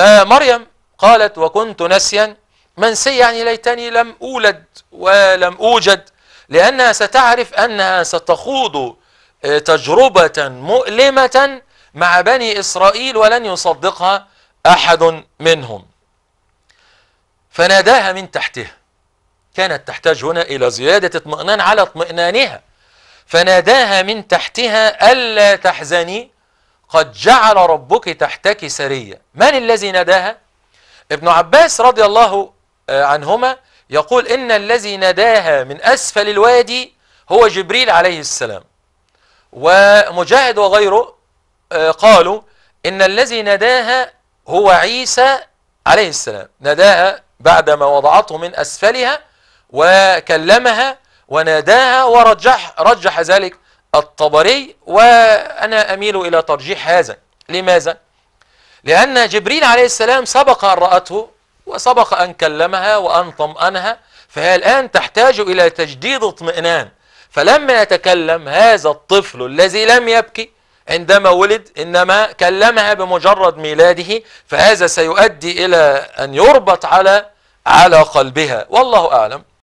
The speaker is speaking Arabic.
فمريم قالت وكنت نسيا منسيا يعني ليتني لم أولد ولم أوجد لأنها ستعرف أنها ستخوض آه، تجربة مؤلمة مع بني إسرائيل ولن يصدقها أحد منهم فناداها من تحتها كانت تحتاج هنا إلى زيادة اطمئنان على اطمئنانها فناداها من تحتها ألا تحزني قد جعل ربك تحتك سرية من الذي ناداها؟ ابن عباس رضي الله آه، عنهما يقول إن الذي ناداها من أسفل الوادي هو جبريل عليه السلام ومجاهد وغيره آه، قالوا إن الذي ناداها هو عيسى عليه السلام ناداها بعدما وضعته من أسفلها وكلمها وناداها ورجح رجح ذلك الطبري وأنا أميل إلى ترجيح هذا لماذا؟ لأن جبريل عليه السلام سبق أن رأته وسبق أن كلمها وأن طمأنها فهي الآن تحتاج إلى تجديد اطمئنان فلما يتكلم هذا الطفل الذي لم يبكي عندما ولد إنما كلمها بمجرد ميلاده فهذا سيؤدي إلى أن يربط على على قلبها والله أعلم